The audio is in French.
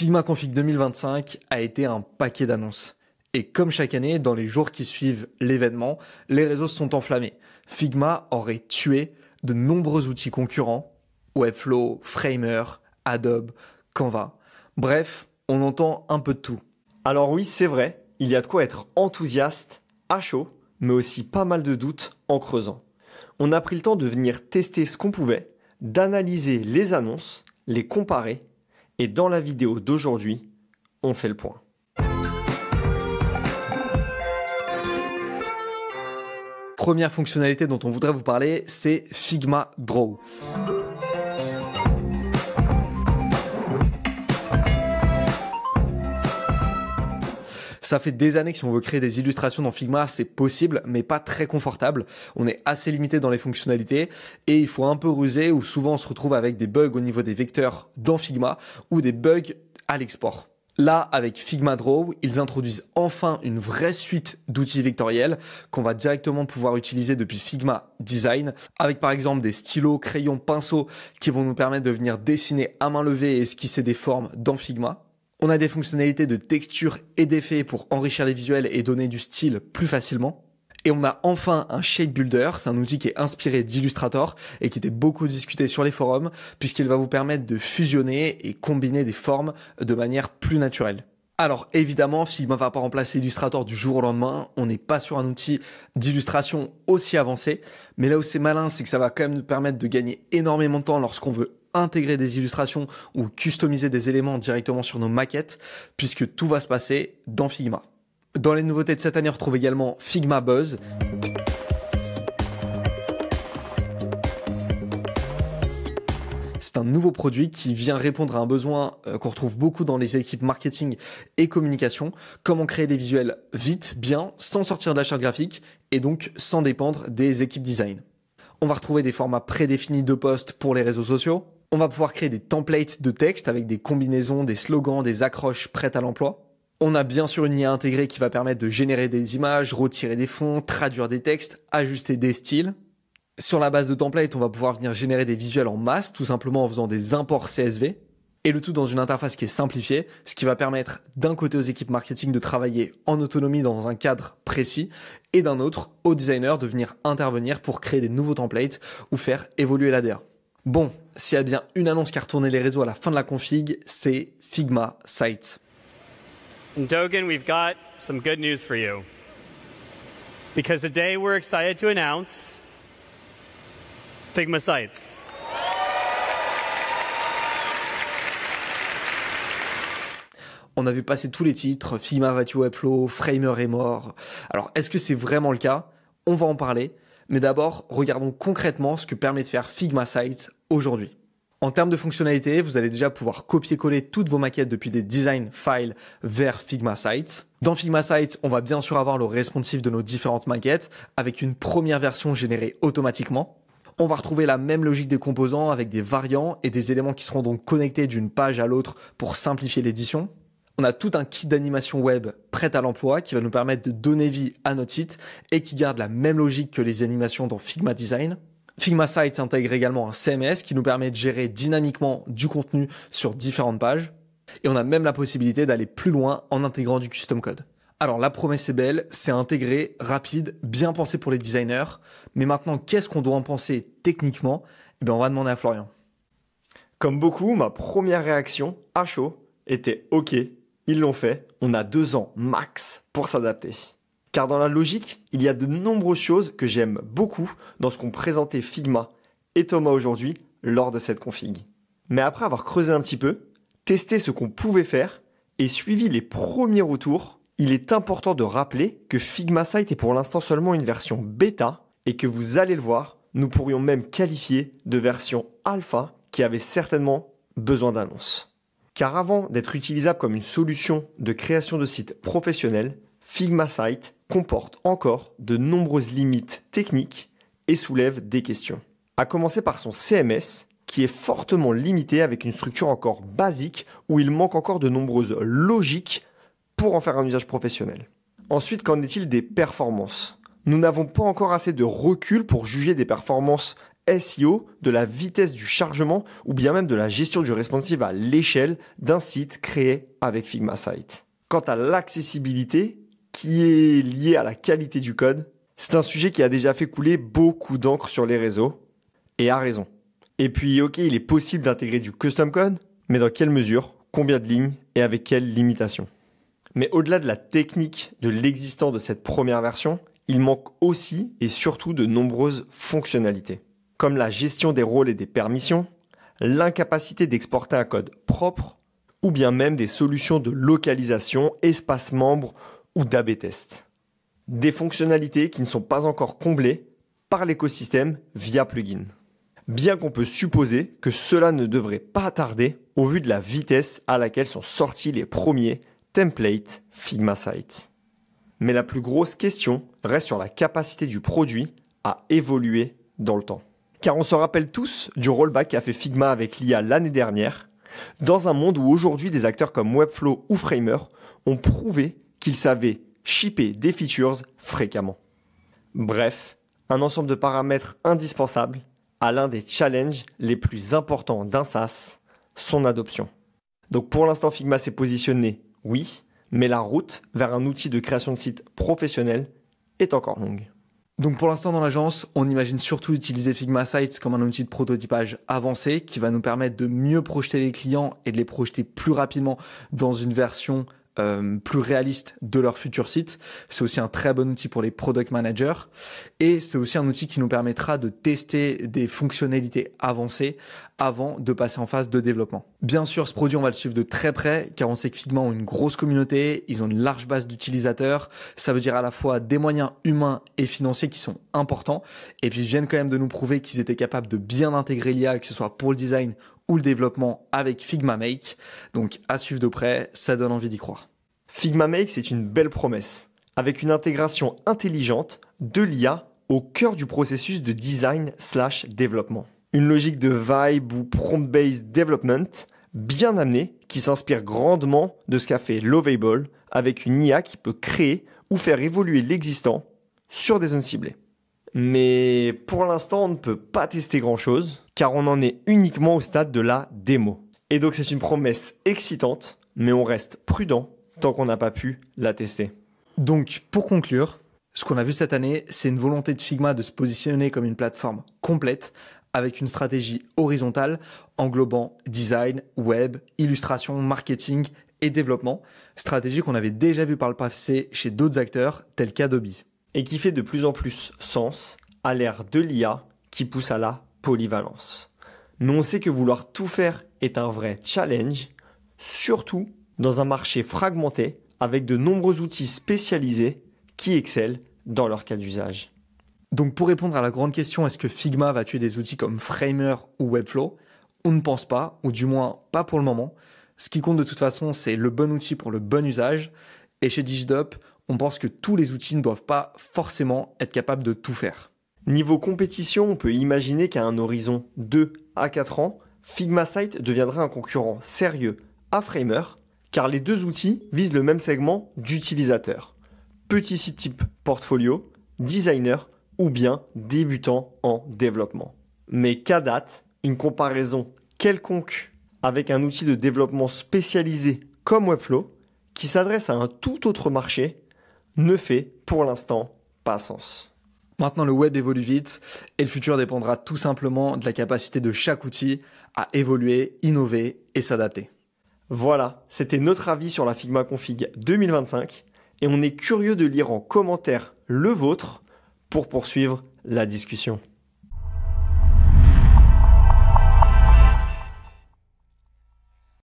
Figma Config 2025 a été un paquet d'annonces. Et comme chaque année, dans les jours qui suivent l'événement, les réseaux se sont enflammés. Figma aurait tué de nombreux outils concurrents, Webflow, Framer, Adobe, Canva. Bref, on entend un peu de tout. Alors oui, c'est vrai, il y a de quoi être enthousiaste, à chaud, mais aussi pas mal de doutes en creusant. On a pris le temps de venir tester ce qu'on pouvait, d'analyser les annonces, les comparer et dans la vidéo d'aujourd'hui, on fait le point. Première fonctionnalité dont on voudrait vous parler, c'est Figma Draw. Ça fait des années que si on veut créer des illustrations dans Figma, c'est possible, mais pas très confortable. On est assez limité dans les fonctionnalités et il faut un peu ruser ou souvent on se retrouve avec des bugs au niveau des vecteurs dans Figma ou des bugs à l'export. Là, avec Figma Draw, ils introduisent enfin une vraie suite d'outils vectoriels qu'on va directement pouvoir utiliser depuis Figma Design, avec par exemple des stylos, crayons, pinceaux qui vont nous permettre de venir dessiner à main levée et esquisser des formes dans Figma. On a des fonctionnalités de texture et d'effet pour enrichir les visuels et donner du style plus facilement. Et on a enfin un Shape Builder, c'est un outil qui est inspiré d'Illustrator et qui était beaucoup discuté sur les forums, puisqu'il va vous permettre de fusionner et combiner des formes de manière plus naturelle. Alors évidemment, Figma va pas remplacer Illustrator du jour au lendemain, on n'est pas sur un outil d'illustration aussi avancé, mais là où c'est malin, c'est que ça va quand même nous permettre de gagner énormément de temps lorsqu'on veut intégrer des illustrations ou customiser des éléments directement sur nos maquettes, puisque tout va se passer dans Figma. Dans les nouveautés de cette année, on retrouve également Figma Buzz. C'est un nouveau produit qui vient répondre à un besoin euh, qu'on retrouve beaucoup dans les équipes marketing et communication. Comment créer des visuels vite, bien, sans sortir de la charte graphique et donc sans dépendre des équipes design. On va retrouver des formats prédéfinis de postes pour les réseaux sociaux, on va pouvoir créer des templates de texte avec des combinaisons, des slogans, des accroches prêtes à l'emploi. On a bien sûr une IA intégrée qui va permettre de générer des images, retirer des fonds, traduire des textes, ajuster des styles. Sur la base de templates, on va pouvoir venir générer des visuels en masse, tout simplement en faisant des imports CSV, et le tout dans une interface qui est simplifiée, ce qui va permettre d'un côté aux équipes marketing de travailler en autonomie dans un cadre précis, et d'un autre aux designers de venir intervenir pour créer des nouveaux templates ou faire évoluer l'ADA. Bon, s'il y a bien une annonce qui a retourné les réseaux à la fin de la config, c'est Figma we've got some good news for you. Because today we're excited to announce Figma Sites. On a vu passer tous les titres, Figma va tuer Webflow, Framer est mort. Alors, est-ce que c'est vraiment le cas On va en parler. Mais d'abord, regardons concrètement ce que permet de faire Figma Sites aujourd'hui. En termes de fonctionnalité, vous allez déjà pouvoir copier-coller toutes vos maquettes depuis des design files vers Figma Sites. Dans Figma Sites, on va bien sûr avoir le responsive de nos différentes maquettes avec une première version générée automatiquement. On va retrouver la même logique des composants avec des variants et des éléments qui seront donc connectés d'une page à l'autre pour simplifier l'édition on a tout un kit d'animation web prêt à l'emploi qui va nous permettre de donner vie à notre site et qui garde la même logique que les animations dans Figma Design. Figma Site intègre également un CMS qui nous permet de gérer dynamiquement du contenu sur différentes pages. Et on a même la possibilité d'aller plus loin en intégrant du custom code. Alors la promesse est belle, c'est intégré, rapide, bien pensé pour les designers. Mais maintenant, qu'est-ce qu'on doit en penser techniquement Eh bien, on va demander à Florian. Comme beaucoup, ma première réaction, à chaud, était OK, ils l'ont fait, on a deux ans max pour s'adapter. Car dans la logique, il y a de nombreuses choses que j'aime beaucoup dans ce qu'ont présenté Figma et Thomas aujourd'hui lors de cette config. Mais après avoir creusé un petit peu, testé ce qu'on pouvait faire et suivi les premiers retours, il est important de rappeler que Figma Site est pour l'instant seulement une version bêta et que vous allez le voir, nous pourrions même qualifier de version alpha qui avait certainement besoin d'annonce. Car avant d'être utilisable comme une solution de création de sites professionnels, Figma Site comporte encore de nombreuses limites techniques et soulève des questions. À commencer par son CMS, qui est fortement limité avec une structure encore basique où il manque encore de nombreuses logiques pour en faire un usage professionnel. Ensuite, qu'en est-il des performances Nous n'avons pas encore assez de recul pour juger des performances SEO, de la vitesse du chargement ou bien même de la gestion du responsive à l'échelle d'un site créé avec Figma Site. Quant à l'accessibilité, qui est liée à la qualité du code, c'est un sujet qui a déjà fait couler beaucoup d'encre sur les réseaux, et a raison. Et puis, ok, il est possible d'intégrer du custom code, mais dans quelle mesure, combien de lignes et avec quelles limitations Mais au-delà de la technique de l'existant de cette première version, il manque aussi et surtout de nombreuses fonctionnalités comme la gestion des rôles et des permissions, l'incapacité d'exporter un code propre, ou bien même des solutions de localisation, espace membre ou d'AB test. Des fonctionnalités qui ne sont pas encore comblées par l'écosystème via plugin. Bien qu'on peut supposer que cela ne devrait pas tarder au vu de la vitesse à laquelle sont sortis les premiers templates Figma Site. Mais la plus grosse question reste sur la capacité du produit à évoluer dans le temps. Car on se rappelle tous du rollback qu'a fait Figma avec l'IA l'année dernière, dans un monde où aujourd'hui des acteurs comme Webflow ou Framer ont prouvé qu'ils savaient shipper des features fréquemment. Bref, un ensemble de paramètres indispensables à l'un des challenges les plus importants d'un SaaS, son adoption. Donc pour l'instant, Figma s'est positionné, oui, mais la route vers un outil de création de sites professionnel est encore longue. Donc pour l'instant dans l'agence, on imagine surtout utiliser Figma Sites comme un outil de prototypage avancé qui va nous permettre de mieux projeter les clients et de les projeter plus rapidement dans une version euh, plus réaliste de leur futur site. C'est aussi un très bon outil pour les product managers et c'est aussi un outil qui nous permettra de tester des fonctionnalités avancées avant de passer en phase de développement. Bien sûr, ce produit, on va le suivre de très près car on sait que Figma ont une grosse communauté, ils ont une large base d'utilisateurs, ça veut dire à la fois des moyens humains et financiers qui sont importants et puis ils viennent quand même de nous prouver qu'ils étaient capables de bien intégrer l'IA, que ce soit pour le design ou le développement avec Figma Make. Donc à suivre de près, ça donne envie d'y croire. Figma Make, c'est une belle promesse, avec une intégration intelligente de l'IA au cœur du processus de design slash développement. Une logique de vibe ou prompt-based development bien amenée qui s'inspire grandement de ce qu'a fait Lovable avec une IA qui peut créer ou faire évoluer l'existant sur des zones ciblées. Mais pour l'instant, on ne peut pas tester grand-chose, car on en est uniquement au stade de la démo. Et donc c'est une promesse excitante, mais on reste prudent tant qu'on n'a pas pu la tester. Donc pour conclure, ce qu'on a vu cette année, c'est une volonté de Figma de se positionner comme une plateforme complète avec une stratégie horizontale englobant design, web, illustration, marketing et développement, stratégie qu'on avait déjà vue par le passé chez d'autres acteurs tels qu'Adobe. Et qui fait de plus en plus sens à l'ère de l'IA qui pousse à la polyvalence. Mais on sait que vouloir tout faire est un vrai challenge, surtout dans un marché fragmenté avec de nombreux outils spécialisés qui excellent dans leur cas d'usage. Donc pour répondre à la grande question, est-ce que Figma va tuer des outils comme Framer ou Webflow On ne pense pas, ou du moins pas pour le moment. Ce qui compte de toute façon, c'est le bon outil pour le bon usage. Et chez DigiDop, on pense que tous les outils ne doivent pas forcément être capables de tout faire. Niveau compétition, on peut imaginer qu'à un horizon 2 à 4 ans, Figma Site deviendra un concurrent sérieux à Framer, car les deux outils visent le même segment d'utilisateurs. Petit site type portfolio, designer ou bien débutant en développement. Mais qu'à date, une comparaison quelconque avec un outil de développement spécialisé comme Webflow, qui s'adresse à un tout autre marché, ne fait pour l'instant pas sens. Maintenant, le web évolue vite et le futur dépendra tout simplement de la capacité de chaque outil à évoluer, innover et s'adapter. Voilà, c'était notre avis sur la Figma Config 2025 et on est curieux de lire en commentaire le vôtre pour poursuivre la discussion.